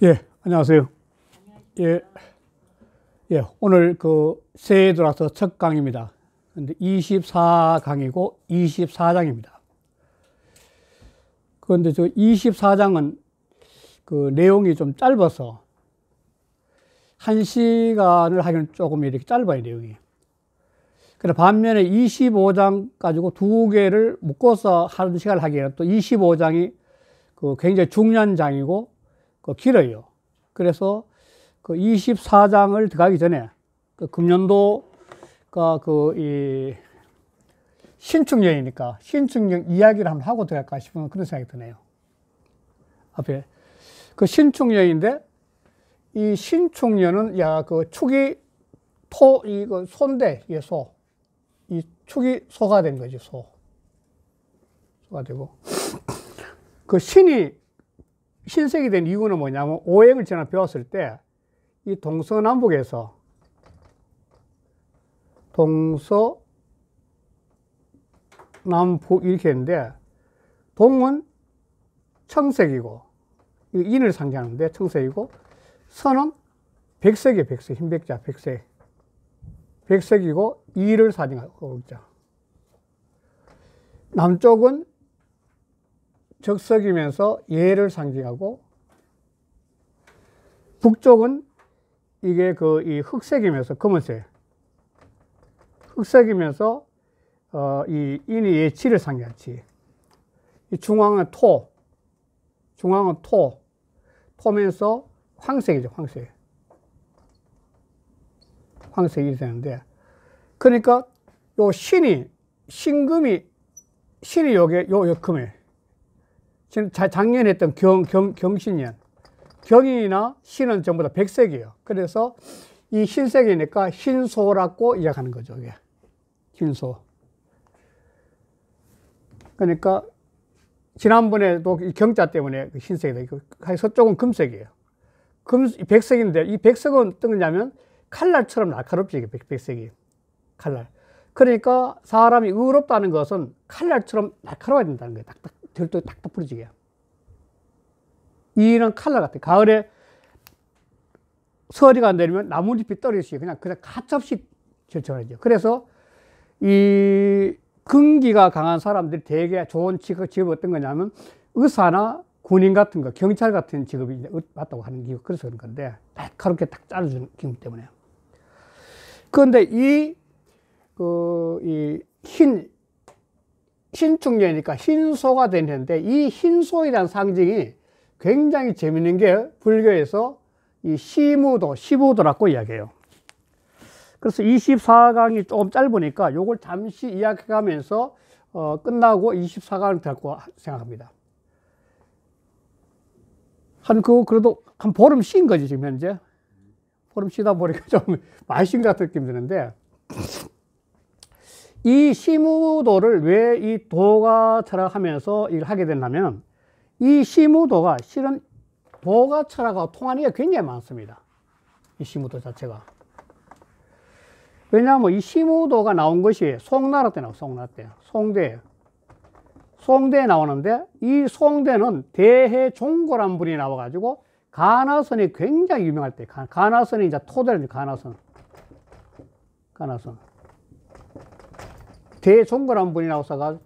예, 안녕하세요. 예, 예, 오늘 그 새해 들어서첫 강입니다. 근데 24강이고 24장입니다. 그런데 저 24장은 그 내용이 좀 짧아서 한 시간을 하기는 조금 이렇게 짧아요, 내용이. 그데 반면에 25장 가지고 두 개를 묶어서 하는 시간을 하기에는 또 25장이 그 굉장히 중요한 장이고 그 길어요. 그래서 그 24장을 들어가기 전에 그 금년도 그이 그 신축년이니까 신축년 이야기를 한번 하고 들어갈까 싶은 그런 생각이 드네요. 앞에 그 신축년인데 이 신축년은 야 그 축이 토 이거 그 손대 예 소. 이 축이 소가 된 거지 소. 소가 되고 그 신이 신색이 된 이유는 뭐냐면 오행을 지나 배웠을 때 이 동서남북에서 동서 남북 이렇게 했는데 동은 청색이고 인을 상징하는데 청색이고 선은 백색이에요 백색 흰백자 백색 백색이고 이를 상징하고 남쪽은 적석이면서 예를 상징하고 북쪽은 이게 그 이 흑색이면서 검은색 흑색이면서 어, 이인의 예치를 상징하지 이 중앙은 토 중앙은 토 토면서 황색이죠 황색 황색이 되는데 그러니까 요 신이 신금이 신이 요게 요, 금에 지금 작년에 했던 경, 경, 경신년. 경인이나 신은 전부 다 백색이에요. 그래서 이 흰색이니까 흰소라고 이야기하는 거죠. 이게. 흰소. 그러니까 지난번에도 경자 때문에 그 흰색이 되고 서쪽은 금색이에요. 금 백색인데 이 백색은 어떤 거냐면 칼날처럼 날카롭지 이게 백색이 칼날. 그러니까 사람이 의롭다는 것은 칼날처럼 날카로워야 된다는 거예요. 딱딱 별도탁딱덮러지게 이런 칼라 같아. 가을에 서리가 내리면 나뭇잎이 떨어지지. 그냥, 그냥 가차없이 절절하죠. 그래서 이 근기가 강한 사람들이 대개 좋은 직업, 직업 어떤 거냐면 의사나 군인 같은 거, 경찰 같은 직업이 어, 맞다고 하는 이유 그래서 그런 건데 날카롭게 딱 자르는 기분 때문에. 그런데 이, 그, 이흰 신축년이니까 흰소가 되는데 이 흰소이란 상징이 굉장히 재밌는 게 불교에서 이 시무도, 시무도라고 이야기해요. 그래서 24강이 조금 짧으니까 요걸 잠시 이야기하면서 어, 끝나고 24강 될거 생각합니다. 한 그 그래도 한 보름 쉰 거지 지금 현재 보름 쉬다 보니까 좀 많이 쉰 같은 느낌 드는데 이심우도를왜이 도가 철학하면서 일을 하게 됐냐면 이심우도가 실은 도가 철학하고 통하는 게 굉장히 많습니다. 이 시무도 자체가. 왜냐하면 이 시무도가 나온 것이 송나라 때 나와요. 송나라 때. 송대. 송대에 나오는데 이 송대는 대해 종고란 분이 나와가지고 가나선이 굉장히 유명할 때. 가나선이 이제 토대를 가나선. 가나선. 대종거란 분이 나와서가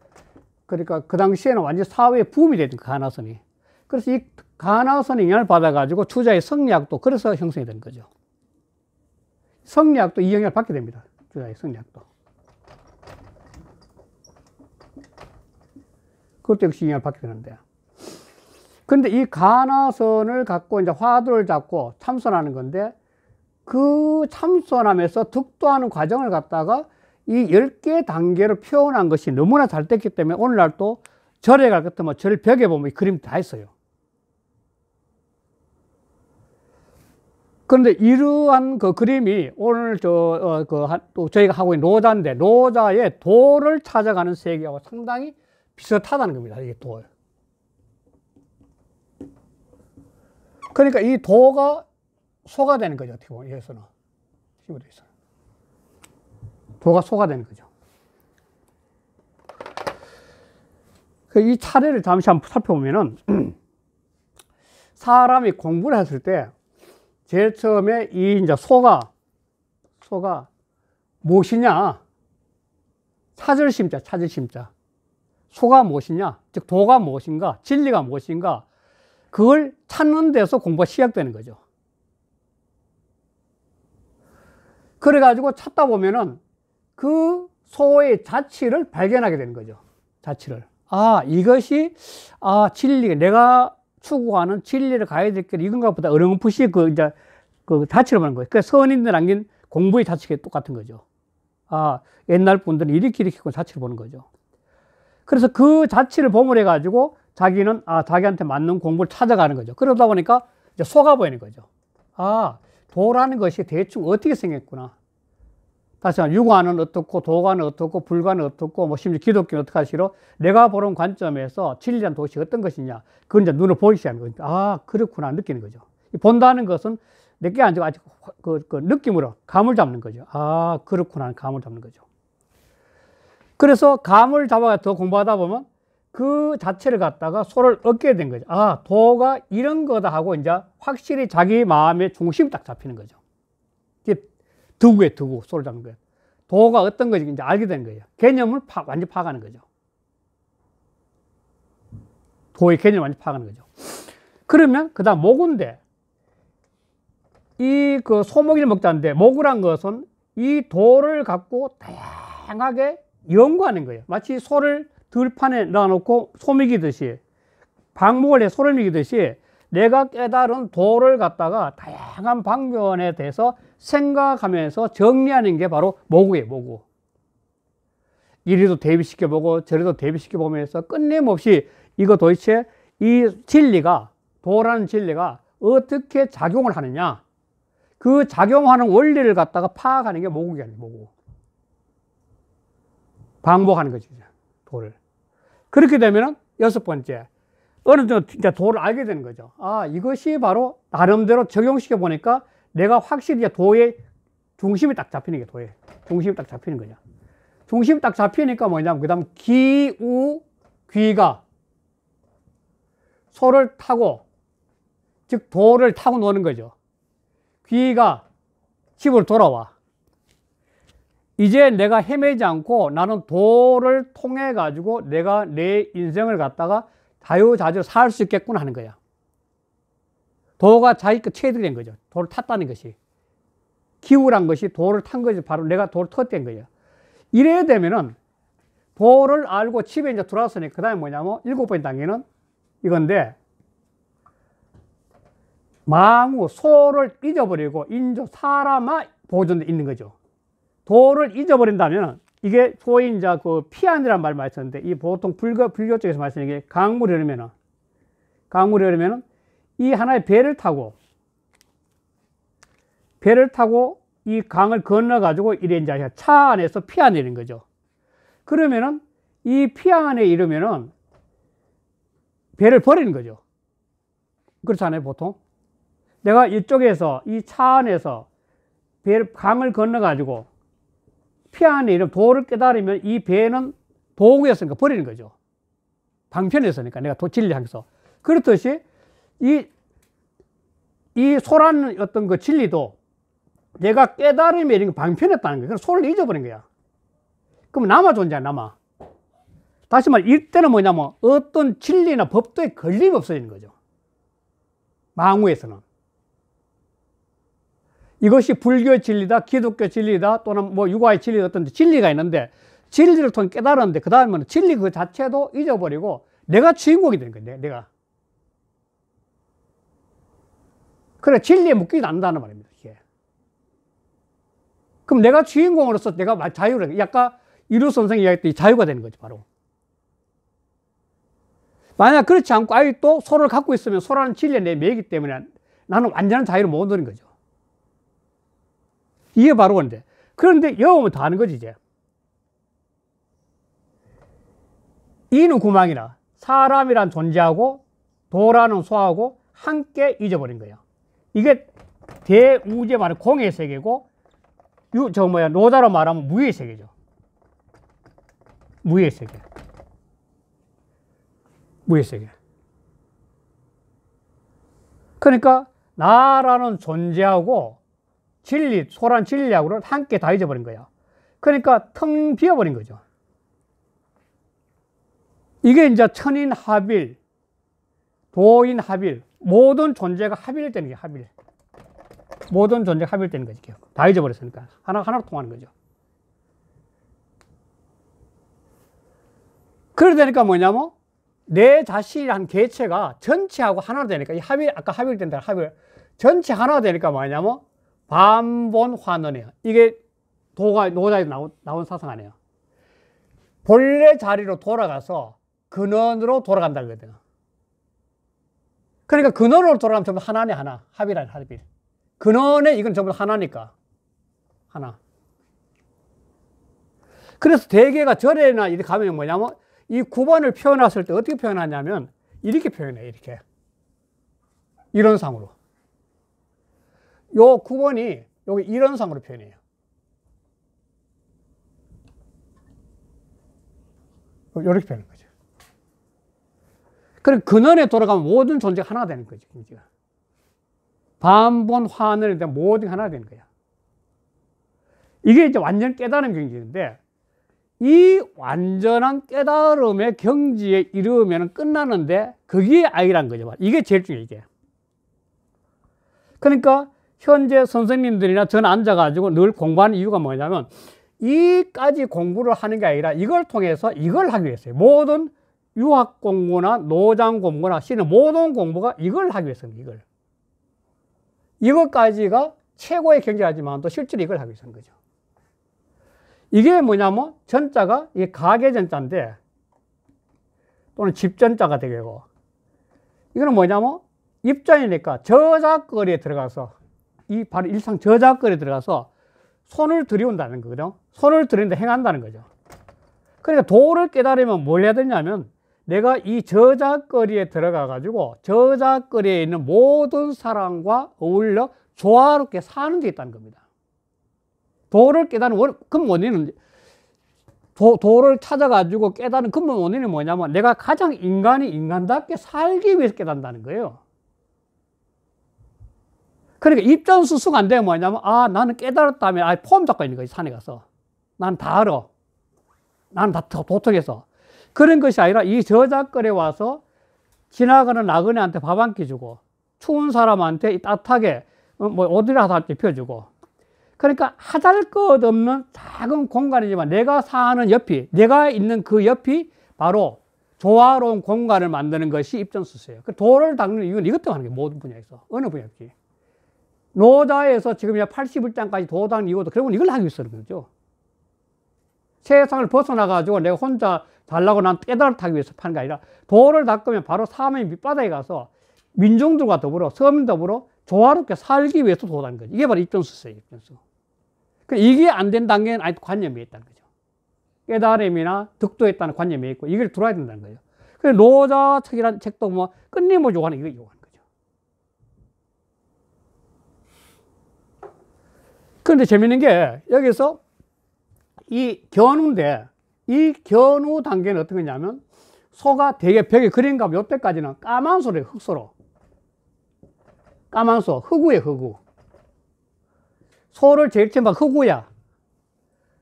그러니까 그 당시에는 완전 사회 부음이 되던 가나선이. 그 그래서 이 가나선의 그 영향을 받아가지고 투자의 성리학도 그래서 형성이 된 거죠. 성리학도 이 영향을 받게 됩니다. 투자의 성리학도. 그것도 역시 영향을 받게 되는데. 그런데이 가나선을 그 갖고 이제 화두를 잡고 참선하는 건데 그 참선하면서 득도하는 과정을 갖다가 이 10개 단계로 표현한 것이 너무나 잘 됐기 때문에 오늘날 또 절에 갈 것도 뭐 절 벽에 보면 이 그림 다 있어요. 그런데 이러한 그 그림이 오늘 저, 어, 그, 또 저희가 하고 있는 노자인데, 노자의 도를 찾아가는 세계하고 상당히 비슷하다는 겁니다. 이게 도. 그러니까 이 도가 소가 되는 거죠. 어떻게 보면, 여기서는. 힘으로 해 도가 소가되는 거죠. 그 이 차례를 잠시 한번 살펴보면은 사람이 공부를 했을 때 제일 처음에 이 이제 소가 소가 무엇이냐 찾을심자 찾을심자 소가 무엇이냐 즉 도가 무엇인가 진리가 무엇인가 그걸 찾는 데서 공부가 시작되는 거죠. 그래가지고 찾다 보면은 그 소의 자취를 발견하게 되는 거죠. 자취를. 아, 이것이, 아, 진리, 내가 추구하는 진리를 가야 될 길, 이건가 보다. 어렴풋이 그, 이제, 그 자취를 보는 거예요. 그 선인들 남긴 공부의 자취가 똑같은 거죠. 아, 옛날 분들은 이렇게 이렇게 자취를 보는 거죠. 그래서 그 자취를 보물해가지고 자기는, 아, 자기한테 맞는 공부를 찾아가는 거죠. 그러다 보니까 이제 속아 보이는 거죠. 아, 도라는 것이 대충 어떻게 생겼구나. 다시 말해 융화는 어떻고 도가는 어떻고 불가는 어떻고 뭐 심지어 기독교는 어떻게 하시로 내가 보는 관점에서 진리한 도시 어떤 것이냐 그건 이제 눈을 보이시하는거니아 그렇구나 느끼는 거죠 본다는 것은 내게 아니고 아직 그, 그 느낌으로 감을 잡는 거죠 아 그렇구나 감을 잡는 거죠 그래서 감을 잡아더 공부하다 보면 그 자체를 갖다가 소를 얻게 된 거죠 아 도가 이런 거다 하고 이제 확실히 자기 마음의 중심이 딱 잡히는 거죠 두구에두구 소를 잡는 거예요. 도가 어떤 것인지 알게 되는 거예요. 개념을 파, 완전 파악는 거죠. 도의 개념을 완전 파악는 거죠. 그러면 그 다음 모군데 이그 소목일 먹자인데 모구란 것은 이 도를 갖고 다양하게 연구하는 거예요. 마치 소를 들판에 놔놓고 소미기듯이 방목을 해 소를 미기듯이 내가 깨달은 도를 갖다가 다양한 방면에 대해서 생각하면서 정리하는 게 바로 모구예요, 모구. 이리도 대비시켜보고 저리도 대비시켜보면서 끝내없이 이거 도대체 이 진리가, 도라는 진리가 어떻게 작용을 하느냐. 그 작용하는 원리를 갖다가 파악하는 게 모국이 아니에요, 모국. 반복하는 거죠, 도를. 그렇게 되면 여섯 번째, 어느 정도 진짜 도를 알게 되는 거죠. 아, 이것이 바로 나름대로 적용시켜 보니까 내가 확실히 도의 중심이 딱 잡히는 게 도의 중심이 딱 잡히는 거냐 중심이 딱 잡히니까 뭐냐면 그 다음 기우 귀가 소를 타고 즉 도를 타고 노는 거죠 귀가 집으로 돌아와 이제 내가 헤매지 않고 나는 도를 통해 가지고 내가 내 인생을 갖다가 자유자재로 살 수 있겠구나 하는 거야 도가 자기 거 체득된 거죠. 도를 탔다는 것이. 기우란 것이 도를 탄 거지. 바로 내가 도를 텄던 거예요. 이래야 되면은 도를 알고 집에 이제 돌아왔으니그 다음에 뭐냐면 일곱 번 단계는 이건데 망우, 소를 잊어버리고 인조, 사람아 보존돼 있는 거죠. 도를 잊어버린다면 이게 소위 이제 그 피안이란 말 말했었는데 이 보통 불교, 불교 쪽에서 말씀하는 게 강물이 흐르면은 강물이 흐르면은 이 하나의 배를 타고 배를 타고 이 강을 건너 가지고 이랜자 차 안에서 피아내는 거죠. 그러면은 이 피아안에 이르면은 배를 버리는 거죠. 그렇잖아요, 보통. 내가 이쪽에서 이 차 안에서 배를 강을 건너 가지고 피하안에 이르 도를 깨달으면 이 배는 도구였으니까 버리는 거죠. 방편했으니까 내가 도치를 향해서. 그렇듯이 이, 이 소라는 어떤 그 진리도 내가 깨달음에 이런 방편했다는 거야. 그래서 소를 잊어버린 거야. 그럼 남아 존재야, 남아. 다시 말해, 이때는 뭐냐면 어떤 진리나 법도에 걸림이 없어지는 거죠. 망우에서는. 이것이 불교의 진리다, 기독교 진리다, 또는 뭐 육아의 진리 어떤 진리가 있는데 진리를 통해 깨달았는데 그 다음에는 진리 그 자체도 잊어버리고 내가 주인공이 되는 거예요, 내가. 그래 진리에 묶이지 않는다는 말입니다. 이게. 그럼 내가 주인공으로서 내가 자유를 약간 이루 선생이 이야기했던 자유가 되는 거지 바로. 만약 그렇지 않고 아이 또 소를 갖고 있으면 소라는 진리에 내 매이기 때문에 나는 완전한 자유를 못누는 거죠. 이게 바로 건데. 그런데 여우면 다 아는 거지, 이제. 이는 구망이라 사람이란 존재하고 도라는 소하고 함께 잊어버린 거야. 이게 대우제 말은 공의 세계고 유, 저 뭐야 노다로 말하면 무의 세계죠. 무의 세계. 무의 세계. 그러니까 나라는 존재하고 진리, 소란 진리하고를 함께 다 잊어버린 거야. 그러니까 텅 비어버린 거죠. 이게 이제 천인 합일, 도인 합일, 모든 존재가 합일 되는 게 합일. 모든 존재가 합일 되는 거지, 다 잊어버렸으니까. 하나, 하나로 통하는 거죠. 그러다니까 뭐냐면, 내 자신이란 개체가 전체하고 하나로 되니까, 이 합일, 아까 합일 된다, 합일. 전체 하나가 되니까 뭐냐면, 반본 환원이에요. 이게 도가, 노자에서 나온, 나온 사상 아니에요. 본래 자리로 돌아가서 근원으로 돌아간다 그거든. 그러니까 근원으로 돌아가면 전부 하나네 하나. 합이란 합일. 근원에 이건 전부 하나니까. 하나. 그래서 대개가 절에나 이렇게 가면 뭐냐면 이 9번을 표현했을 때 어떻게 표현하냐면 이렇게 표현해 이렇게. 이런상으로. 요 9번이 여기 이런상으로 표현해요. 이렇게 표현한 그래 근원에 돌아가면 모든 존재가 하나 되는 거죠. 이제가. 반본 환원에 대한 모든 하나 되는 거야. 이게 이제 완전 깨달음 경지인데 이 완전한 깨달음의 경지에 이르면 끝나는데 그게 아이란 거죠. 이게 제일 중요해 이게. 그러니까 현재 선생님들이나 전 앉아가지고 늘 공부하는 이유가 뭐냐면 이까지 공부를 하는 게 아니라 이걸 통해서 이걸 하기 위해서 모든 유학 공부나 노장 공부나 씨는 모든 공부가 이걸 하기 위해서입니다. 이걸. 이것까지가 최고의 경제하지만 또 실제로 이걸 하기 위해서인 거죠. 이게 뭐냐면 전자가 이 가계 전자인데 또는 집 전자가 되겠고 이거는 뭐냐면 입전이니까 저작거리에 들어가서 이 바로 일상 저작거리에 들어가서 손을 들여온다는 거죠. 손을 들이는데 행한다는 거죠. 그러니까 도를 깨달으면 뭘 해야 되냐면 내가 이 저작거리에 들어가 가지고 저작거리에 있는 모든 사람과 어울려 조화롭게 사는 데 있다는 겁니다. 도를 깨닫는 원, 근 원인은 도, 도를 찾아가지고 깨닫는 근본 원인이 뭐냐면 내가 가장 인간이 인간답게 살기 위해서 깨닫는다는 거예요. 그러니까 입장 수수가 안 되면 뭐냐면 아 나는 깨달았다면 아폼 잡고 있는 거지 산에 가서 난 다 알아. 난다 도통해서 그런 것이 아니라 이 저작거리에 와서 지나가는 나그네한테 밥 한 끼 주고 추운 사람한테 따뜻하게 어, 뭐 옷을 하다 입혀주고 그러니까 하잘 것 없는 작은 공간이지만 내가 사는 옆이 내가 있는 그 옆이 바로 조화로운 공간을 만드는 것이 입전수세요. 그 돌을 닦는 이유는 이것 때문에 하는 게 모든 분야에서 어느 분야지 노자에서 지금 81장까지 도당 이유도 결국은 이걸 하기 위해서 그런 거죠. 세상을 벗어나 가지고 내가 혼자 달라고 난깨달을타기 위해서 파는 게 아니라 도를 닦으면 바로 사람의 밑바닥에 가서 민중들과 더불어 서민 더불어 조화롭게 살기 위해서 도단 거죠. 이게 바로 입전수세요. 입전수. 그 이게 안 된다는 아직 관념이 있다는 거죠. 깨달음이나 득도에 따른 관념이 있고 이걸 들어야 된다는 거예요. 그래서 노자 책이라는 책도 뭐 끝내면 요하는 이거 요하는 거죠. 그런데 재밌는 게 여기서 이 견우인데 이 견우 단계는 어떻게 했냐면 소가 되게 벽에 그린값 요때까지는 까만 소래요 흑소로 까만 소 흑우에 흑우 소를 제일 처음 봐 흑우야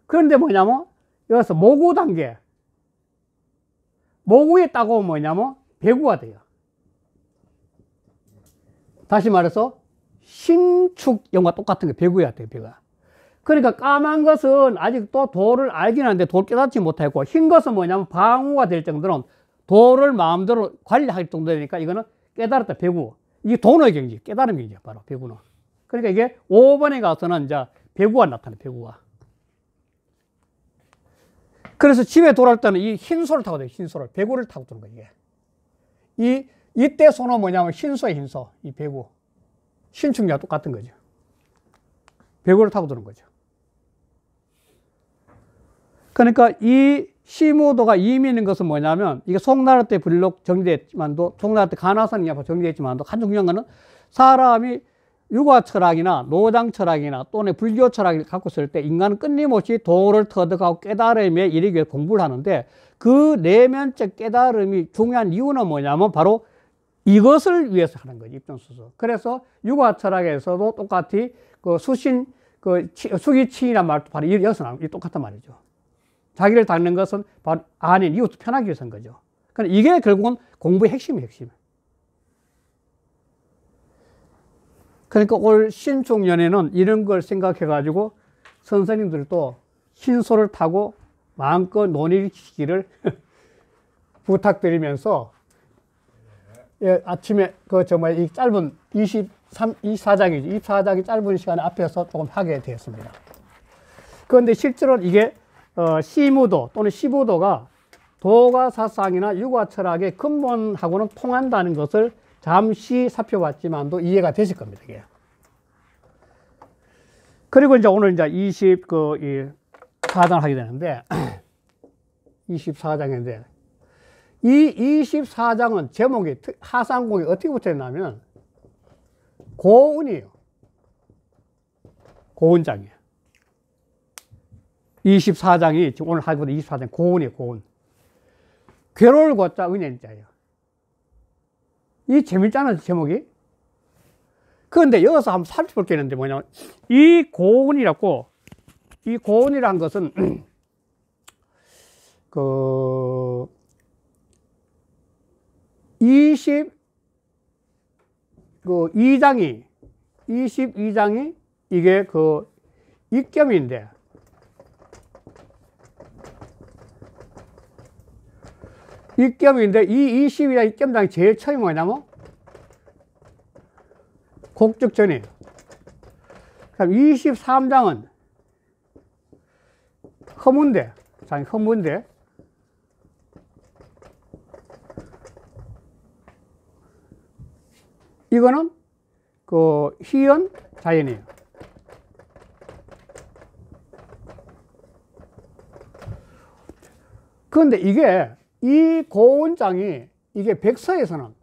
그런데 뭐냐면 여기서 모구 단계 모구에 따고 뭐냐면 배구가 돼요 다시 말해서 신축 영화 똑같은 게 배구야 돼요 배가 그러니까 까만 것은 아직도 도를 알긴 하는데 도를 깨닫지 못했고 흰 것은 뭐냐면 방어가 될 정도로 도를 마음대로 관리할 정도니까 되 이거는 깨달았다 배구 이게 도의 경지 깨달음 경지 바로 배구는 그러니까 이게 5번에 가서는 이제 배구가 나타나 배구가 그래서 집에 돌아올 때는 이 흰소를 타고 돼요 흰소를 배구를 타고 도는 거예요 이게 이 이때 소는 뭐냐면 흰소의 흰소 이 배구 신축이 똑같은 거죠 배구를 타고 도는 거죠 그러니까 이 시무도가 이미는 것은 뭐냐면 이게 송나라 때블록 정리됐지만도 송나라 때 가나선이 정리됐지만도 가장 중요한 거는 사람이 유아 철학이나 노장 철학이나 또는 불교 철학을 갖고 있을 때 인간은 끊임없이 도를 터득하고 깨달음에 이르기 위해 공부를 하는데 그 내면적 깨달음이 중요한 이유는 뭐냐면 바로 이것을 위해서 하는 거지 입전수서 그래서 유아 철학에서도 똑같이 그 수신 그 수기치이란 말도 바로 여기서 나온 똑같단 말이죠. 자기를 닦는 것은 바로 아닌 이웃 편하기 위해서인 거죠. 그러니까 이게 결국은 공부의 핵심이에요, 핵심. 그러니까 올 신축년에는 이런 걸 생각해가지고 선생님들도 신소를 타고 마음껏 논의를 시기를 부탁드리면서 예, 아침에 그 정말 이 짧은 23, 24장이지 24장이 짧은 시간 앞에서 조금 하게 되었습니다. 그런데 실제로 이게 어, 시무도 또는 시부도가 도가 사상이나 유가 철학의 근본하고는 통한다는 것을 잠시 살펴봤지만도 이해가 되실 겁니다. 이게. 그리고 이제 오늘 이제 20, 그 장을 하게 되는데, 24장인데, 이 24장은 제목이, 하상공이 어떻게 붙어있냐면, 고운이에요. 고운장이에요. 24장이 지금 오늘 하기보다 24장 고운이에요 고온 괴로울 것자 은혜자예요이재밌잖아 제목이 그런데 여기서 한번 살펴볼게는데 뭐냐면 이 고온이라고 이 고온이란 것은 그 20, 그 2장이 22장이 이게 그 입겸인데 입겸인데 이 20이랑 입겸당 제일 처음이 뭐냐면 곡적전이에요. 그럼 23장은 허문대, 장 허문대. 이거는 그 희연 자연이에요. 그런데 이게 이 고원장이 이게 백서에서는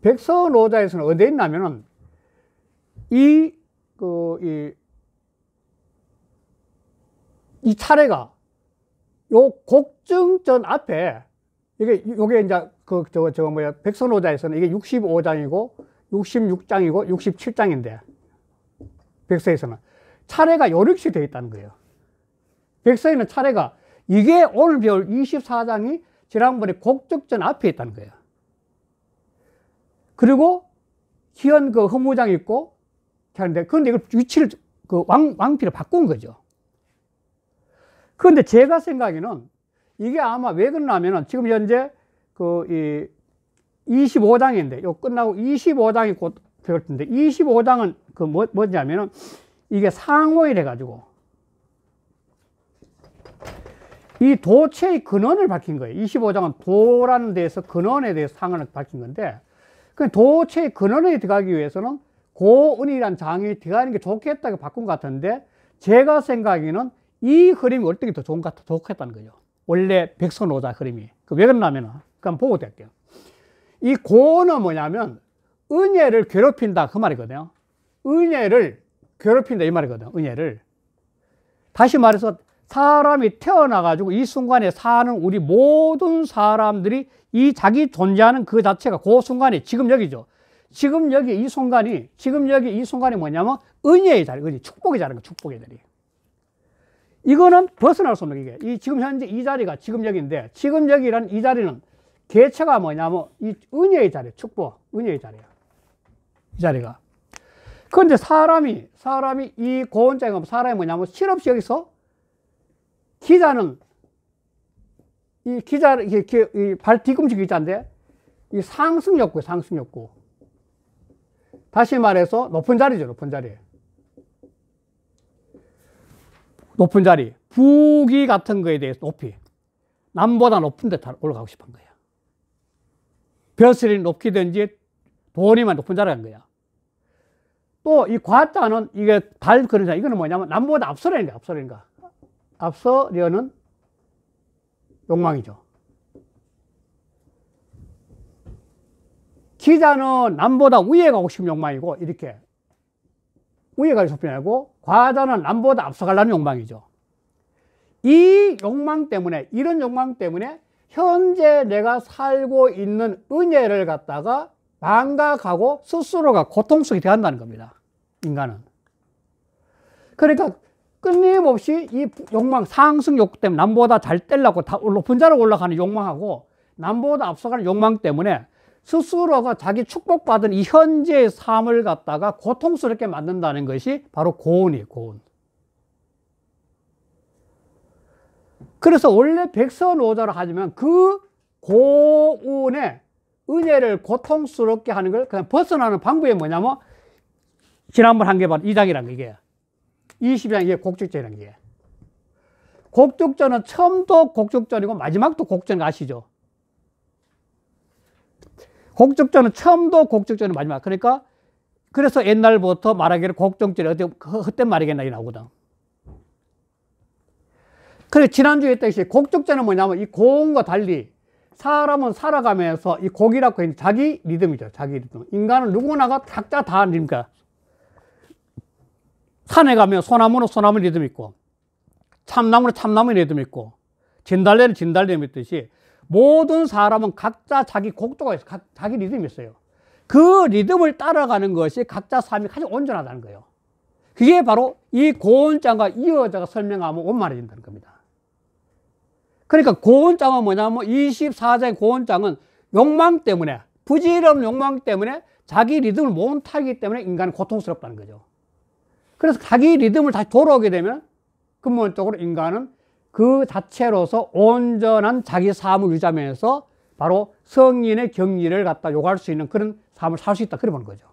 백서 노자에서는 어디에 있냐면은 이, 그, 이, 이 차례가 요곡정전 앞에 이게, 요게 이제 그, 저, 저, 뭐야, 백서 노자에서는 이게 65장이고 66장이고 67장인데 백서에서는 차례가 요렇게 되어 있다는 거예요. 백서에는 차례가 이게 오늘 배울 24장이 지난번에 곡적전 앞에 있다는 거예요. 그리고 희연 그 허무장 있고 하는데 그런데 이걸 위치를 그 왕, 왕피를 바꾼 거죠. 그런데 제가 생각에는 이게 아마 왜 그러냐면은 지금 현재 그 이 25장인데 요 끝나고 25장이 곧 배울 텐데 25장은 그 뭐, 뭐냐면은 이게 상호일 해가지고 이 도체의 근원을 밝힌 거예요. 25장은 도라는 데에서 근원에 대해서 상을 밝힌 건데 그 도체의 근원에 들어가기 위해서는 고은이란 장이 들어가는 게 좋겠다고 바꾼 것 같은데 제가 생각에는 이 흐름이 월등히 더 좋은 것 같아, 좋겠다는 거죠. 원래 백선오자 흐름이. 그 왜 그러냐면은, 그럼 보고 될게요. 이 고는 뭐냐면, 은혜를 괴롭힌다. 그 말이거든요. 은혜를 괴롭힌다. 이 말이거든요. 은혜를. 다시 말해서, 사람이 태어나가지고 이 순간에 사는 우리 모든 사람들이 이 자기 존재하는 그 자체가 그 순간이 지금 여기죠. 지금 여기 이 순간이, 지금 여기 이 순간이 뭐냐면 은혜의 자리, 은혜, 축복의 자리 축복의 자리. 이거는 벗어날 수 없는 게, 이 지금 현재 이 자리가 지금 여기인데, 지금 여기란 이 자리는 개체가 뭐냐면 이 은혜의 자리, 축복, 은혜의 자리야. 이 자리가. 그런데 사람이, 사람이 이 고원장이 사람이 뭐냐면 실없이 여기서 기자는 이 기자 이렇게 발 뒤꿈치 기자인데 이 상승 욕구 상승 욕구. 다시 말해서 높은 자리죠 높은 자리. 높은 자리 부기 같은 거에 대해서 높이 남보다 높은 데 올라가고 싶은 거야. 벼슬이 높기든지 돈이만 높은 자리간 거야. 또 이 과자는 이게 발 그런 자 이거는 뭐냐면 남보다 앞서라니까앞서라니까 앞서 려는 욕망이죠. 기자는 남보다 위에 가고 싶은 욕망이고 이렇게 위에 가는 소편이고 과자는 남보다 앞서가려는 욕망이죠. 이 욕망 때문에 이런 욕망 때문에 현재 내가 살고 있는 은혜를 갖다가 망각하고 스스로가 고통 속에 대한다는 겁니다. 인간은. 그러니까 끊임없이 이 욕망, 상승 욕구 때문에 남보다 잘 떼려고 다 높은 자로 올라가는 욕망하고 남보다 앞서가는 욕망 때문에 스스로가 자기 축복받은 이 현재의 삶을 갖다가 고통스럽게 만든다는 것이 바로 고운이에요고운 그래서 원래 백선오자로 하지만 그고운의 은혜를 고통스럽게 하는 걸 그냥 벗어나는 방법이 뭐냐면 지난번 한게 바로 이장이란 라 이게 20이라는 게곡적절라는 게. 곡적절은 처음도 곡적절이고 마지막도 곡적절 아시죠? 곡적절은 처음도 곡적절이 마지막. 그러니까 그래서 옛날부터 말하기를 곡적절이 어때 헛된 말이겠나 이 나오거든. 그래 지난주에 했듯이 곡적절은 뭐냐면 이 고음과 달리 사람은 살아가면서 이 곡이라고 했는 자기 리듬이죠. 자기 리듬. 인간은 누구나가 각자 다 아닙니까? 산에 가면 소나무는 소나무 리듬 있고 참나무는 참나무 리듬 있고 진달래는 진달래 믿듯이 모든 사람은 각자 자기 곡도가 있어 각, 자기 리듬이 있어요. 그 리듬을 따라가는 것이 각자 삶이 가장 온전하다는 거예요. 그게 바로 이 고온장과 이어자가 설명하면 원만해진다는 겁니다. 그러니까 고온장은 뭐냐면 24장의 고온장은 욕망 때문에 부질없는 욕망 때문에 자기 리듬을 못 타기 때문에 인간은 고통스럽다는 거죠. 그래서 자기 리듬을 다시 돌아오게 되면 근본적으로 인간은 그 자체로서 온전한 자기 삶을 유지하면서 바로 성인의 격리를 갖다 요구할 수 있는 그런 삶을 살 수 있다. 그래 보는 거죠.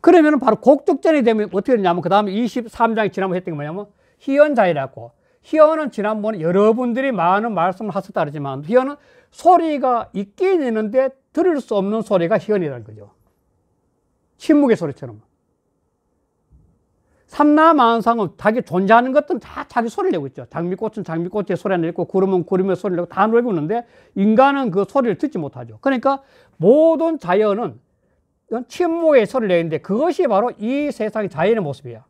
그러면 바로 곡적전이 되면 어떻게 되냐면 그 다음에 23장에 지난번에 했던 게 뭐냐면 희연자이라고 희연은 지난번에 여러분들이 많은 말씀을 하셨다 그러지만 희연은 소리가 있긴 있는데 들을 수 없는 소리가 희연이라는 거죠. 침묵의 소리처럼. 삼라만상은 자기 존재하는 것들은 다 자기 소리를 내고 있죠. 장미꽃은 장미꽃의 소리를 내고 구름은 구름의 소리를 내고 다 놀고 있는데 인간은 그 소리를 듣지 못하죠. 그러니까 모든 자연은 침묵의 소리를 내는데 그것이 바로 이 세상의 자연의 모습이에요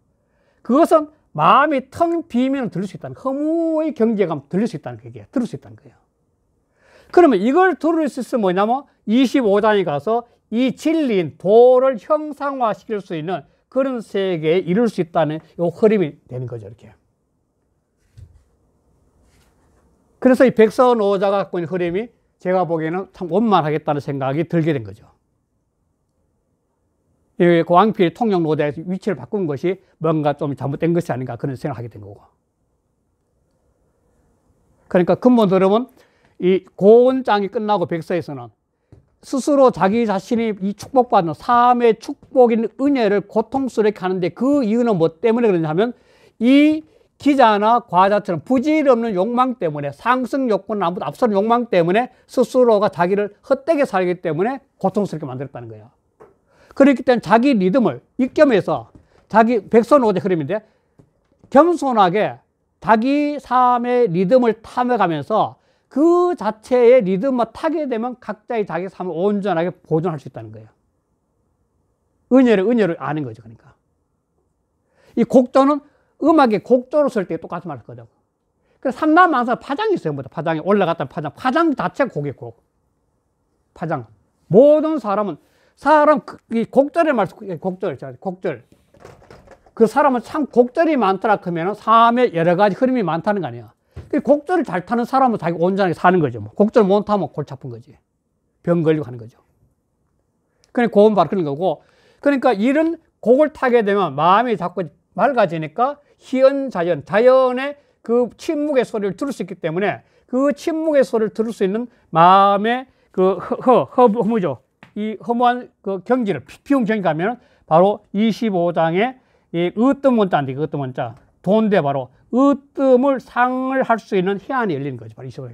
그것은 마음이 텅 비면 들을 수 있다는 허무의 경제감 들을수 있다는 얘기야. 들을 수 있다는 거예요. 그러면 이걸 들을 수 있으면 뭐냐면 25장에 가서 이 진리인 도를 형상화시킬 수 있는 그런 세계에 이룰 수 있다는 요 흐름이 되는 거죠, 이렇게. 그래서 이 백서원 자가 갖고 있는 흐름이 제가 보기에는 참 원만하겠다는 생각이 들게 된 거죠. 이 고왕필 통영 노대에서 위치를 바꾼 것이 뭔가 좀 잘못된 것이 아닌가 그런 생각을 하게 된 거고. 그러니까 근본 흐름은 이 고원장이 끝나고 백서에서는 스스로 자기 자신이 이 축복받는 삶의 축복인 은혜를 고통스럽게 하는데 그 이유는 뭐 때문에 그러냐면 이 기자나 과자처럼 부질없는 욕망 때문에 상승 욕구는 아무도 앞선 욕망 때문에 스스로가 자기를 헛되게 살기 때문에 고통스럽게 만들었다는 거야. 그렇기 때문에 자기 리듬을 입겸해서 자기 백선오대 흐름인데 겸손하게 자기 삶의 리듬을 탐해가면서 그 자체의 리듬만 뭐 타게 되면 각자의 자기 삶을 온전하게 보존할 수 있다는 거예요. 은혜를, 은혜를 아는 거죠. 그러니까. 이 곡조는 음악의 곡조로 쓸 때 똑같이 말할 거죠. 삼남 항상 파장이 있어요. 파장이 올라갔다 파장. 파장 자체 곡이 곡. 파장. 모든 사람은 사람 그, 곡절에 말 예, 곡절 곡절. 그 사람은 참 곡절이 많더라 그러면 삶의 여러 가지 흐름이 많다는 거 아니야. 곡절을 잘 타는 사람은 자기 온전하게 사는 거죠. 뭐. 곡절 못 타면 골치 아픈 거지. 병 걸리고 하는 거죠. 그러니까 고음 바로 그런 거고. 그러니까 이런 곡을 타게 되면 마음이 자꾸 맑아지니까 희연 자연, 자연의 그 침묵의 소리를 들을 수 있기 때문에 그 침묵의 소리를 들을 수 있는 마음의 그 허, 허, 허무죠. 이 허무한 그 경지를 피움 경지 가면 바로 25장의 이 으뜸 문자인데, 그 으뜸 문자. 돈대 바로 으뜸을 상을할 수 있는 희한이 열리는 거죠. 바로 이시에서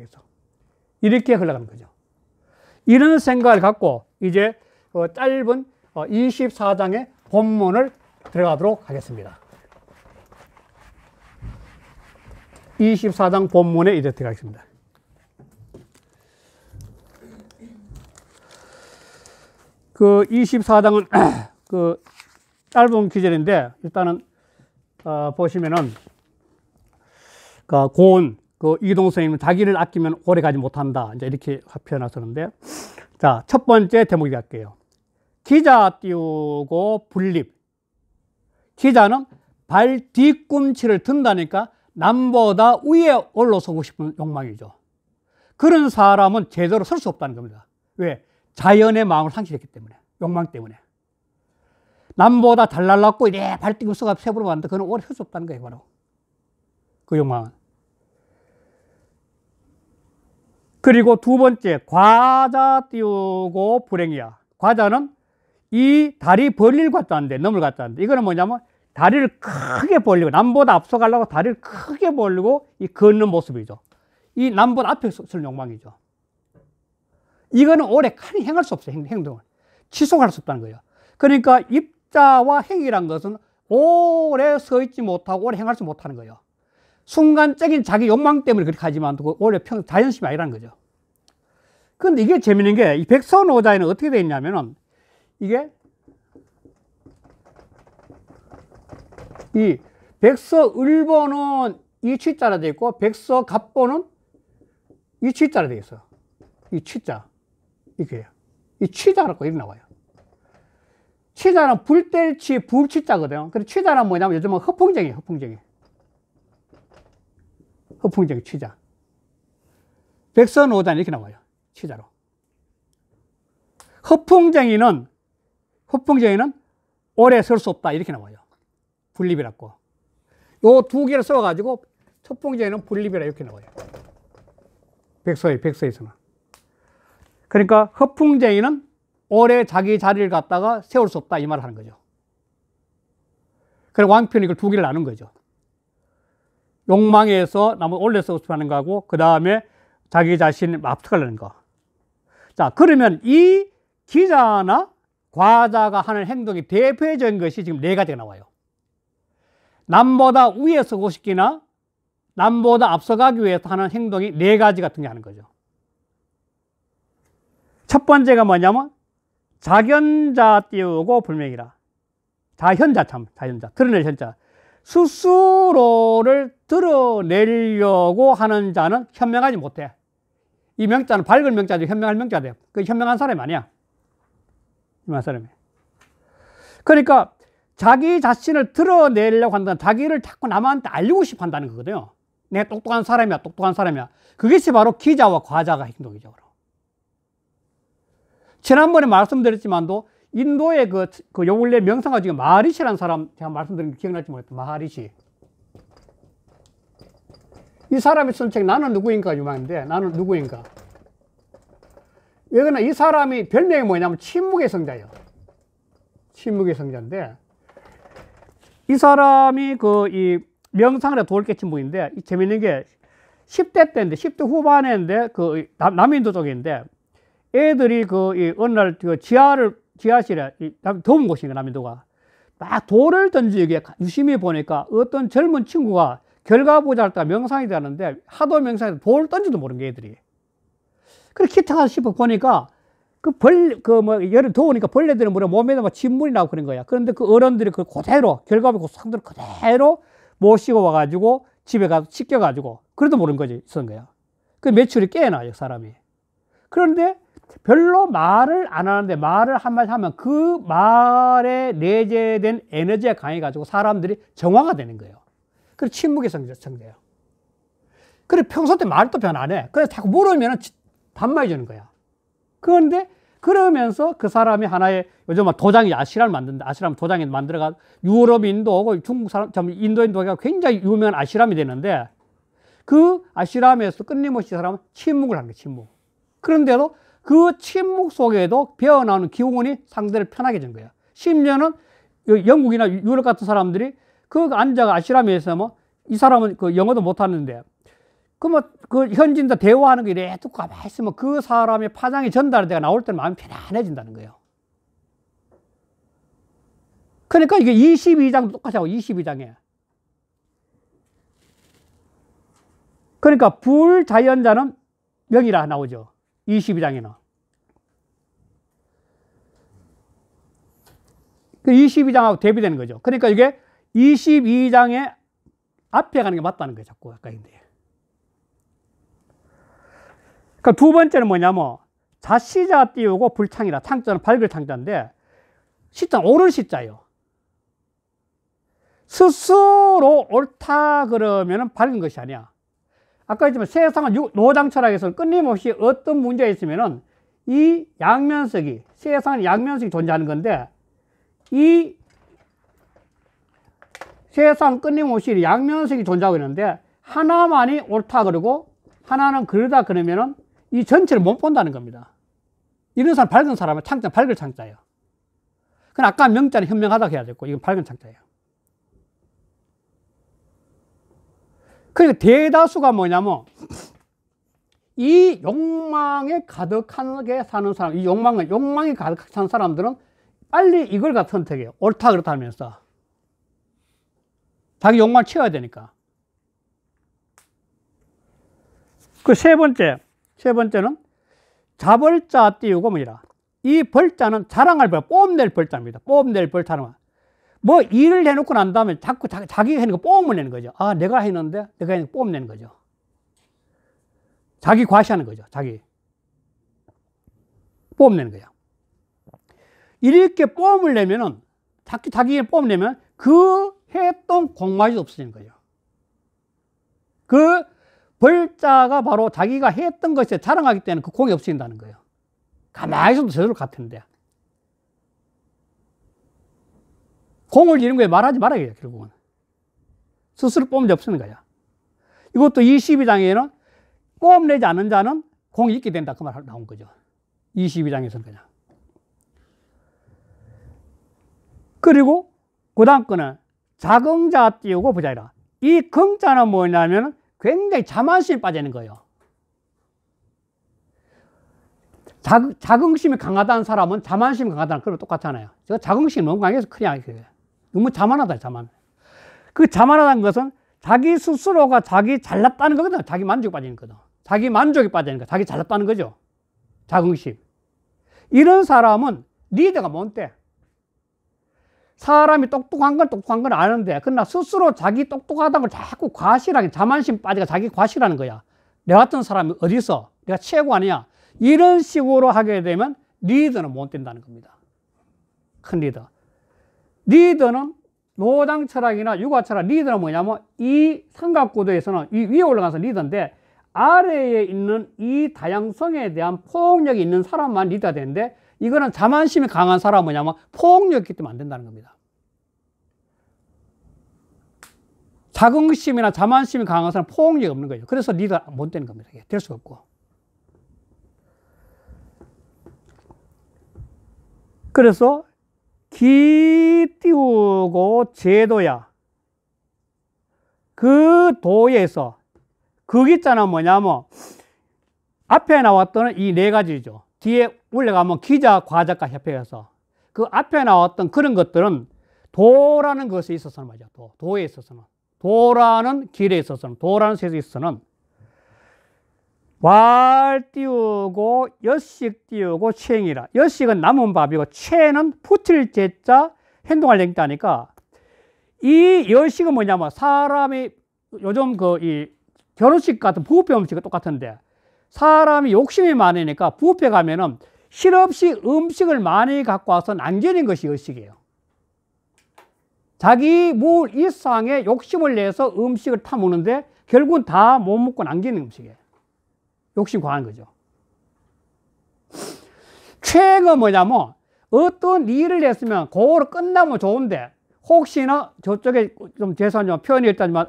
이렇게 흘러가는 거죠. 이런 생각을 갖고 이제 어, 짧은 24장의 어, 본문을 들어가도록 하겠습니다. 24장 본문에 이제 들어가겠습니다. 그 24장은 그 짧은 기절인데 일단은 어 보시면은 그러니까 고온, 그 이동 선생님은 자기를 아끼면 오래 가지 못한다. 이제 이렇게 표현하셨는데. 자, 첫 번째 대목이 갈게요. 기자 띄우고 분립. 기자는 발 뒤꿈치를 든다니까 남보다 위에 올라서고 싶은 욕망이죠. 그런 사람은 제대로 설 수 없다는 겁니다. 왜? 자연의 마음을 상실했기 때문에. 욕망 때문에. 남보다 잘 날랐고, 이래 발 뒤꿈치가 세부로 왔는데, 그는 오래 설 수 없다는 거예요, 바로. 그 욕망은. 그리고 두 번째 과자 띄우고 불행이야 과자는 이 다리 벌릴 것도 안돼 넘을 것도 안돼 이거는 뭐냐면 다리를 크게 벌리고 남보다 앞서가려고 다리를 크게 벌리고 이 걷는 모습이죠 이 남보다 앞에 서설 욕망이죠 이거는 오래 칸이 행할 수 없어요 행동을 취소할수 없다는 거예요 그러니까 입자와 행위란 것은 오래 서 있지 못하고 오래 행할 수 못하는 거예요 순간적인 자기 욕망 때문에 그렇게 하지만 원래 평, 자연심이 아니라는 거죠. 그런데 이게 재밌는 게이 백선오자에는 어떻게 되어 있냐면은 이게 이 백서 을보는 이 취자라 되어 있고 백서 갑보는 이 취자라 되어 있어요. 이 취자. 이렇게 이 취자라고 이렇게 나와요. 취자는 불때치 불취자거든요. 그래자란 뭐냐면 요즘은 허풍쟁이, 허풍쟁이. 허풍적 치자. 백선오단 이렇게 나와요. 치자로. 허풍쟁이는, 허풍쟁이는 오래 설 수 없다. 이렇게 나와요. 분립이라고. 요 두 개를 써가지고 첫 봉제는 분립이라 이렇게 나와요. 백서에, 백서에서는. 그러니까 허풍쟁이는 오래 자기 자리를 갖다가 세울 수 없다. 이 말을 하는 거죠. 그래서 왕편이 이걸 두 개를 나눈 거죠. 욕망에서 남을 올려서 습하는 거하고 그 다음에 자기 자신을 압축하려는 거. 자, 그러면 이 기자나 과자가 하는 행동이 대표적인 것이 지금 네 가지가 나와요. 남보다 위에 서고 싶기나 남보다 앞서가기 위해서 하는 행동이 네 가지 같은 게 하는 거죠. 첫 번째가 뭐냐면 자견자 띄우고 불명이라. 자현자 참, 자현자. 드러낼 현자. 스스로를 드러내려고 하는 자는 현명하지 못해. 이 명자는 밝은 명자지 현명할 명자돼요. 그 현명한 사람이 아니야. 현명 사람이. 그러니까 자기 자신을 드러내려고 한다는 자기를 자꾸 남한테 알리고 싶어 한다는 거거든요. 내가 똑똑한 사람이야, 똑똑한 사람이야. 그것이 바로 기자와 과자가 행동이죠. 지난번에 말씀드렸지만도 인도의 그, 그요 원래 명상가 중에 마하리시라는 사람 제가 말씀드린 게 기억날지 모르겠다. 마하리시. 이 사람이 쓴책 나는 누구인가 유명한데 나는 누구인가. 왜 그러나 이 사람이 별명이 뭐냐면 침묵의 성자예요. 침묵의 성자인데 이 사람이 그 이 명상을 돌깨 침묵인데 재밌는 게 10대 때인데 10대 후반인데 그 남, 남인도 쪽인데 애들이 그 어느 날그 지하를 지하실에 더운 곳이니까 남인도가 막 돌을 던지기에 여 유심히 보니까 어떤 젊은 친구가 결과 보자할 때 명상이 되는데 하도 명상에서 돌을 던지도 모르는 게 애들이 그래 기타가 싶어 보니까 그 벌, 그 뭐, 여름 더우니까 벌레들은 뭐 몸에다 막 진물이 나고 그런 거야. 그런데 그 어른들이 그 그대로, 결과물 그 상들 그대로 모시고 와가지고 집에 가서 씻겨가지고, 그래도 모르는 거지, 쓴 거야. 그 매출이 깨나, 이 사람이. 그런데 별로 말을 안 하는데 말을 한마디 하면 그 말에 내재된 에너지가 강해가지고 사람들이 정화가 되는 거예요. 그래서 침묵이 생겨요. 그래 평소 때 말도 변안 해. 그래서 자꾸 물으면 반말 주는 거야. 그런데 그러면서 그 사람이 하나의 요즘 도장이 아시라를 만든다. 아시람 도장이 만들어가 유럽인도 오고 중국 사람, 인도인도가 굉장히 유명한 아시람이 되는데 그 아시람에서 끊임없이 사람은 침묵을 하는 거예 침묵. 그런데도 그 침묵 속에도 배어나오는 기운이 상대를 편하게 해준 거예요. 심지어는 영국이나 유럽 같은 사람들이 그 앉아가 아시라미서뭐 이 사람은 그 영어도 못하는데 그러그 뭐 그 현지인들 대화하는 게 이래 듣고 가만히 있으면 그 사람의 파장이 전달돼가 나올 때 마음이 편안해진다는 거예요. 그러니까 이게 22장도 똑같이 하고 22장에. 그러니까 불자연자는 명이라 나오죠. 22장에는. 그 22장하고 대비되는 거죠. 그러니까 이게 22장에 앞에 가는 게 맞다는 거예요. 자꾸 가까인데그두 그러니까 번째는 뭐냐면 자시자 띄우고 불창이라 창자는 밝을 창자인데 시자 옳은 시자예요. 스스로 옳다 그러면 밝은 것이 아니야. 아까 했지만 세상은 노장 철학에서는 끊임없이 어떤 문제가 있으면은 이 양면석이 세상은 양면석이 존재하는 건데 이 세상 끊임없이 양면석이 존재하고 있는데 하나만이 옳다 그러고 하나는 그러다 그러면은 이 전체를 못 본다는 겁니다. 이런 사람 밝은 사람은 창자 밝을 창자예요. 그건 아까 명자는 현명하다고 해야 되고 이건 밝은 창자예요. 그리고 그러니까 대다수가 뭐냐면 이 욕망에 가득하게 사는 사람, 이욕망에 욕망이 가득하사람들은 빨리 이걸 갖다 선택해요. 옳다 그렇다 면서 자기 욕망 채워야 되니까. 그 세 번째, 세 번째는 자벌자 띄우고 뭐이라. 이 벌자는 자랑할 벌, 뽐낼 벌자입니다. 뽐낼 벌자는 뭐 일을 해놓고 난 다음에 자꾸 자, 자기가 하는 거뽑을 내는 거죠. 아, 내가 했는데 내가 하는 거뽐 내는 거죠. 자기 과시하는 거죠. 자기. 뽐내는 거야. 이렇게 뽐을 내면은, 자기, 자기를 뽐내면 그 했던 공마이 없어지는 거죠. 그 벌자가 바로 자기가 했던 것에 자랑하기 때문에 그 공이 없어진다는 거예요. 가만히 있어도 저절 같은데. 공을 잃은 거에 말하지 말아야 결국은. 스스로 뽐이 없는 거야. 이것도 22장에는 뽐내지 않은 자는 공이 있게 된다. 그 말 나온 거죠. 22장에서는 그냥. 그리고 그 다음 거는 자긍자 띄우고 보자이라. 이 긍자는 뭐냐면 굉장히 자만심이 빠지는 거예요. 자, 자긍심이 강하다는 사람은 자만심이 강하다는 그런 똑같잖아요. 자긍심이 너무 강해서 큰일 요 너무 자만하다, 자만. 그 자만하다는 것은 자기 스스로가 자기 잘났다는 거거든. 자기 만족에 빠지는 거든. 자기 만족에 빠지는 거. 자기 잘났다는 거죠. 자긍심. 이런 사람은 리더가 뭔데? 사람이 똑똑한 건 똑똑한 건 아는데, 그러나 스스로 자기 똑똑하다는 걸 자꾸 과실하게 자만심 빠지가 자기 과실하는 거야. 내 같은 사람이 어디서 내가 최고 아니야. 이런 식으로 하게 되면 리더는 못 된다는 겁니다. 큰 리더. 리더는 노당 철학이나 육아 철학 리더는 뭐냐면 이 삼각구도에서는 이 위에 올라가서 리더인데 아래에 있는 이 다양성에 대한 포옹력이 있는 사람만 리더가 되는데 이거는 자만심이 강한 사람은 뭐냐면 포옹력이 있기 때문에 안 된다는 겁니다. 자긍심이나 자만심이 강한 사람 포옹력이 없는 거예요. 그래서 리더가 못 되는 겁니다. 될 수가 없고. 그래서 기 띄우고 제도야. 그 도에서 그게 있잖아 뭐냐면 앞에 나왔던 이 네 가지죠. 뒤에 올라가면 기자 과작가 협회에서 그 앞에 나왔던 그런 것들은 도라는 것에 있어서는 말이야. 도. 도에 있어서는. 도라는 길에 있어서는. 도라는 세에 있어서는. 왈 띄우고 엿식 띄우고 채행이라 엿식은 남은 밥이고 채는 붙을 제자 행동할 냉자니까 이 엿식은 뭐냐면 사람이 요즘 그이 결혼식 같은 부패 음식과 똑같은데 사람이 욕심이 많으니까 부패 가면은 실없이 음식을 많이 갖고 와서 남기는 것이 의식이에요. 자기 물 이상의 욕심을 내서 음식을 타먹는데 결국은 다 못 먹고 남기는 음식이에요. 욕심 과한 거죠. 최애가 뭐냐면 어떤 일을 했으면 그거로 끝나면 좋은데 혹시나 저쪽에 좀 죄송한 표현이 있다지만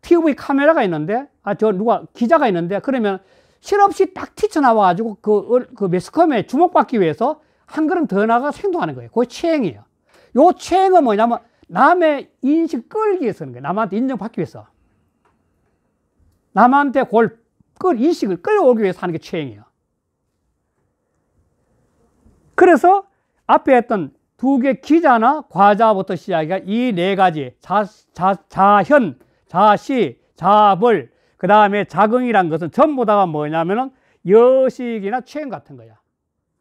TV 카메라가 있는데 아 저 누가 기자가 있는데 그러면 실없이 딱 튀쳐나와가지고 그, 어, 그 매스컴에 주목받기 위해서 한 걸음 더 나가 생도하는 거예요. 그게 체행이에요. 요 체행은 뭐냐면 남의 인식 끌기 위해서 는 거예요. 남한테 인정받기 위해서. 남한테 골 그걸 인식을 끌어오기 위해서 하는 게 최행이에요. 그래서 앞에 했던 두 개 기자나 과자부터 시작해서 이네 가지 자, 자, 자현, 자시, 자벌, 그 다음에 자긍이란 것은 전부 다가 뭐냐면은 여식이나 최행 같은 거야.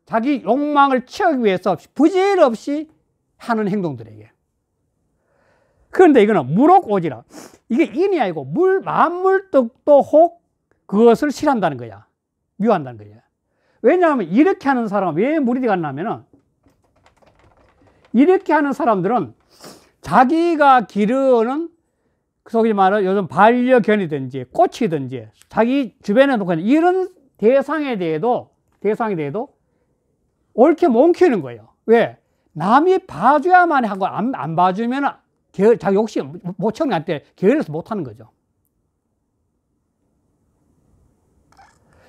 자기 욕망을 채우기 위해서 부질없이 하는 행동들에게. 그런데 이거는 물옥오지라. 이게 인이 아니고 물, 만물떡도 혹 그것을 싫어한다는 거야. 미워한다는 거야. 왜냐하면 이렇게 하는 사람, 왜 무리가 갔냐면은 이렇게 하는 사람들은 자기가 기르는 소위 말하 요즘 반려견이든지 꽃이든지 자기 주변에 놓고 이런 대상에 대해도 대상에 대해도 옳게 못키는 거예요. 왜? 남이 봐줘야만 하고 안, 안 봐주면 자기 욕심 못 채우는 한 게을러서 못 하는 거죠.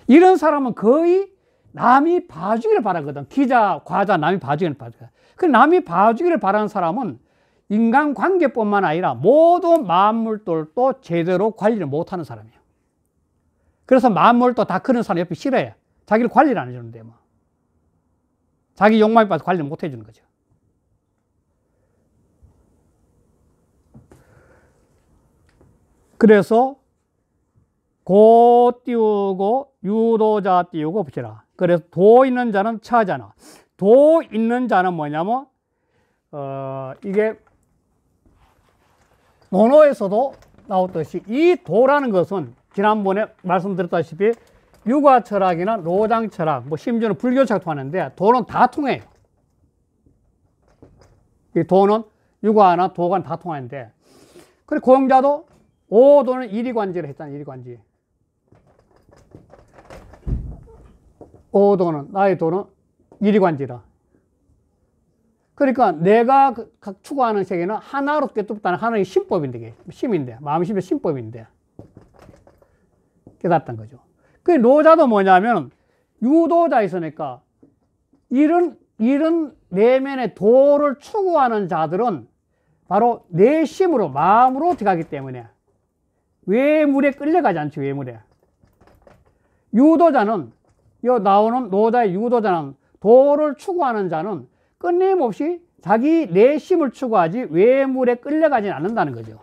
이런 사람은 거의 남이 봐주기를 바라거든. 기자, 과자, 남이 봐주기를 바라거든. 그 남이 봐주기를 바라는 사람은 인간 관계뿐만 아니라 모든 만물들도 제대로 관리를 못하는 사람이에요. 그래서 만물도 다 그런 사람 옆에 싫어해. 자기를 관리를 안 해주는데, 뭐. 자기 욕망에 빠져 관리를 못 해주는 거죠. 그래서 고 띄우고 유도자 띄우고 붙여라 그래서 도 있는 자는 차잖아. 도 있는 자는 뭐냐면 어 이게 논어에서도 나왔듯이 이 도라는 것은 지난번에 말씀드렸다시피 유가 철학이나 노장 철학, 뭐 심지어는 불교 철학도 하는데 도는 다 통해요. 이 도는 유가나 도관 다 통하는데. 그리고 고자도 오도는 이관지를 했잖아요. 이관지 오도는 나의 도는 일이관지라. 그러니까 내가 그, 추구하는 세계는 하나로 깨뜨렸다는 하나의 신법인데, 심인데, 마음심의 신법인데 깨닫던 거죠. 그 노자도 뭐냐면 유도자 있으니까 이런 이런 내면의 도를 추구하는 자들은 바로 내심으로 마음으로 들어가기 때문에 외물에 끌려가지 않지 외물에 유도자는 여 나오는 노다의 유도자는 도를 추구하는 자는 끊임없이 자기 내심을 추구하지 외물에 끌려가지 않는다는 거죠.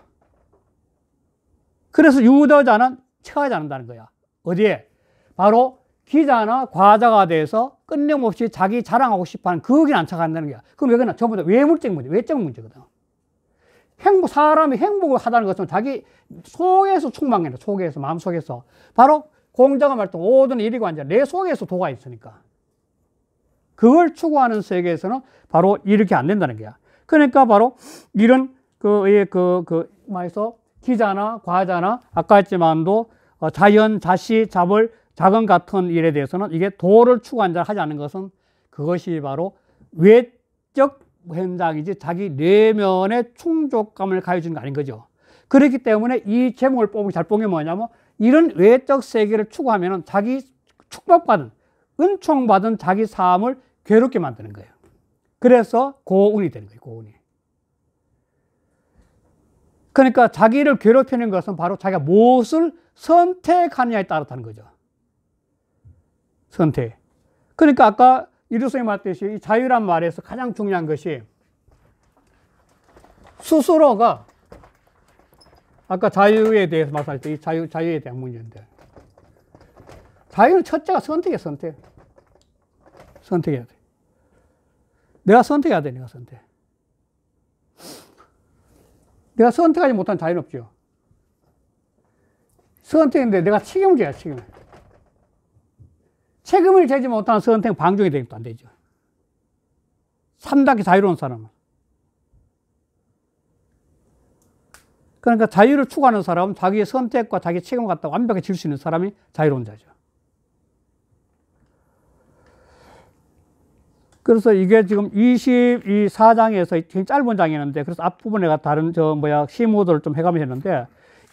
그래서 유도자는 처하지 않는다는 거야. 어디에? 바로 기자나 과자가 돼서 끊임없이 자기 자랑하고 싶어하는 거기에 안착한다는 거야. 그럼 여기는 전부 다 외물적 문제, 외적 문제거든. 행복, 사람이 행복을 하다는 것은 자기 속에서 충만해요. 속에서, 마음속에서. 바로 공자가 말했던 오든 일이 관자, 내 속에서 도가 있으니까. 그걸 추구하는 세계에서는 바로 이렇게 안 된다는 거야. 그러니까 바로 이런 그, 예, 그, 그, 말해서 기자나 과자나 아까 했지만도 어, 자연, 자시, 잡을, 작은 같은 일에 대해서는 이게 도를 추구한 자를 하지 않는 것은 그것이 바로 외적 현장이지 자기 내면의 충족감을 가해주는 거 아닌 거죠. 그렇기 때문에 이 제목을 뽑은 잘 뽑은 게 뭐냐면 이런 외적 세계를 추구하면 자기 축복받은, 은총받은 자기 삶을 괴롭게 만드는 거예요. 그래서 고운이 되는 거예요, 고운이. 그러니까 자기를 괴롭히는 것은 바로 자기가 무엇을 선택하느냐에 따르다는 거죠. 선택. 그러니까 아까 이루성이 말했듯이 이 자유란 말에서 가장 중요한 것이 스스로가 아까 자유에 대해서 말할 때이 자유, 자유에 대한 문제인데. 자유는 첫째가 선택이야, 선택. 선택해야 돼. 내가 선택해야 돼, 내가 선택. 내가 선택하지 못한 자유는 없죠. 선택인데 내가 책임을 져야 책임을. 책임을 지지 못한 선택 은 방종이 되면 안 되죠. 3단계 자유로운 사람은. 그러니까 자유를 추구하는 사람은 자기의 선택과 자기 책임을 갖다 완벽히 지을 수 있는 사람이 자유로운 자죠. 그래서 이게 지금 24장에서 굉장히 짧은 장이었는데 그래서 앞부분에 다른 저 뭐야 심호도를 좀 해가면 했는데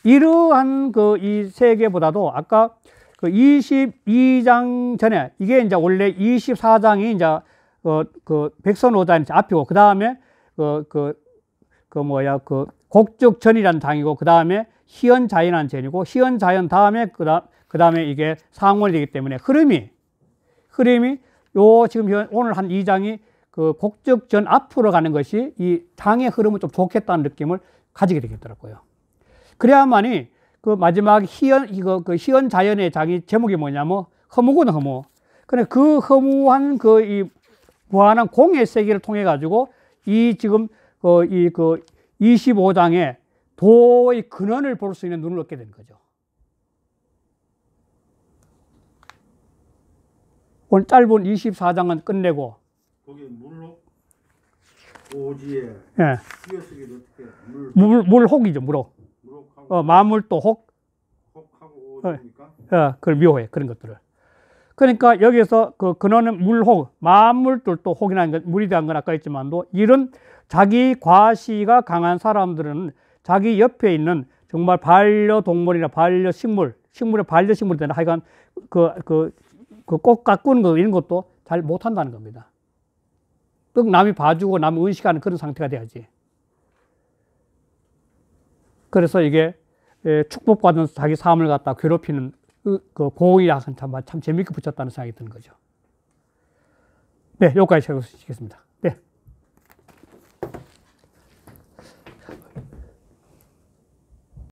이러한 그 이 세계보다도 아까 그 22장 전에 이게 이제 원래 24장이 이제 어, 그 백선오장 앞이고 그 다음에 그 그그그 뭐야 그 곡죽전이라는 당이고 그 다음에 희연자연한 전이고 희연자연 다음에 그 다음에 이게 상원이 되기 때문에 흐름이 흐름이 요 지금 현, 오늘 한 이장이그 곡적전 앞으로 가는 것이 이장의 흐름을 좀 좋겠다는 느낌을 가지게 되겠더라고요. 그래야만이 그 마지막 희연 이거 그 희연자연의 장이 제목이 뭐냐면 허무군 허무. 그데그 그러니까 허무한 그 이 무한한 공의 세계를 통해 가지고 이 지금 그이그 25장에 도의 근원을 볼 수 있는 눈을 얻게 된 거죠. 오늘 짧은 24장은 끝내고 거기 물로 오지에 예. 물, 물 혹이죠 물혹 어, 마물도 혹 혹하고 오지니까 어, 예, 예, 그걸 묘해 그런 것들을 그러니까 여기서그 근원은 물혹 마물들도 혹이라는 것 물에 대한 건 아까 했지만도 이런 자기 과시가 강한 사람들은 자기 옆에 있는 정말 반려동물이나 반려식물, 식물의 반려식물이 되나 하여간 그, 그, 그 꽃 가꾸는 거 이런 것도 잘 못한다는 겁니다. 꼭 남이 봐주고 남이 의식하는 그런 상태가 돼야지. 그래서 이게 축복받은 자기 삶을 갖다 괴롭히는 그 고의라서 그 참, 참 재밌게 붙였다는 생각이 드는 거죠. 네, 여기까지 적겠습니다